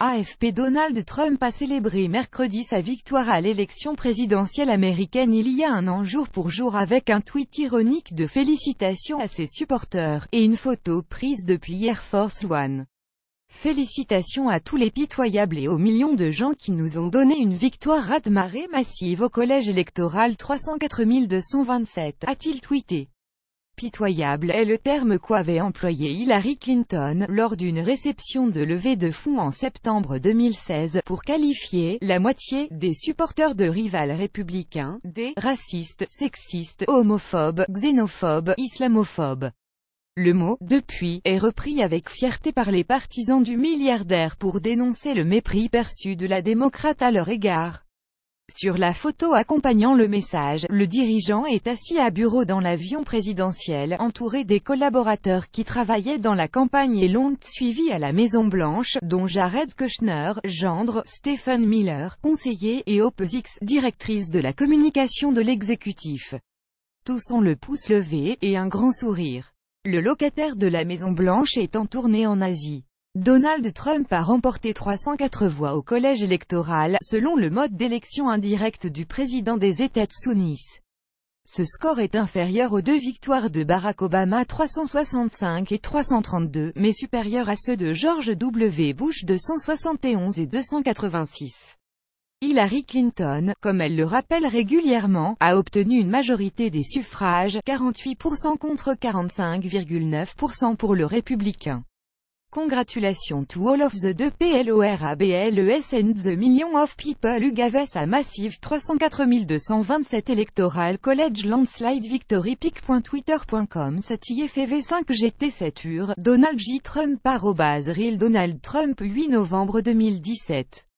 AFP Donald Trump a célébré mercredi sa victoire à l'élection présidentielle américaine il y a un an jour pour jour avec un tweet ironique de félicitations à ses supporters, et une photo prise depuis Air Force One. Félicitations à tous les pitoyables et aux millions de gens qui nous ont donné une victoire à massive au collège électoral 304 227, a-t-il tweeté. Pitoyable est le terme qu'avait employé Hillary Clinton lors d'une réception de levée de fonds en septembre 2016 pour qualifier la moitié des supporters de rivales républicains des racistes, sexistes, homophobes, xénophobes, islamophobes. Le mot « depuis » est repris avec fierté par les partisans du milliardaire pour dénoncer le mépris perçu de la démocrate à leur égard. Sur la photo accompagnant le message, le dirigeant est assis à bureau dans l'avion présidentiel, entouré des collaborateurs qui travaillaient dans la campagne et l'ont suivi à la Maison-Blanche, dont Jared Kushner, gendre, Stephen Miller, conseiller, et X, directrice de la communication de l'exécutif. Tous ont le pouce levé, et un grand sourire. Le locataire de la Maison-Blanche est en tournée en Asie. Donald Trump a remporté 304 voix au collège électoral, selon le mode d'élection indirecte du président des États-Unis. Ce score est inférieur aux deux victoires de Barack Obama 365 et 332, mais supérieur à ceux de George W. Bush 271 et 286. Hillary Clinton, comme elle le rappelle régulièrement, a obtenu une majorité des suffrages, 48% contre 45,9% pour le républicain. Congratulations to all of the 2 PLORABLES and the million of people who gave us a massive 227 Electoral College landslide victory pic.twitter.com 7 5 gt 7 ur Donald J. Trump real Donald Trump 8 novembre 2017